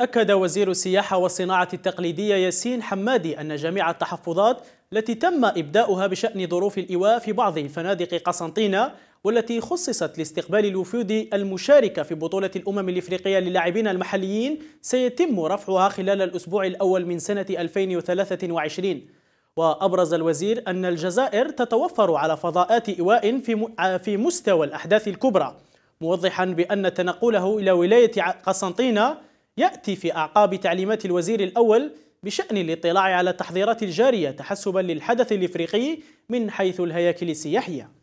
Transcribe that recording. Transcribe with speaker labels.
Speaker 1: أكد وزير السياحة والصناعة التقليدية ياسين حمادي أن جميع التحفظات التي تم إبداؤها بشأن ظروف الإيواء في بعض فنادق قسنطينة والتي خصصت لاستقبال الوفود المشاركة في بطولة الأمم الإفريقية للاعبين المحليين سيتم رفعها خلال الأسبوع الأول من سنة 2023 وأبرز الوزير أن الجزائر تتوفر على فضاءات إيواء في مستوى الأحداث الكبرى موضحا بأن تنقله إلى ولاية قسنطينة يأتي في أعقاب تعليمات الوزير الأول بشأن الاطلاع على التحضيرات الجارية تحسبا للحدث الإفريقي من حيث الهياكل السياحية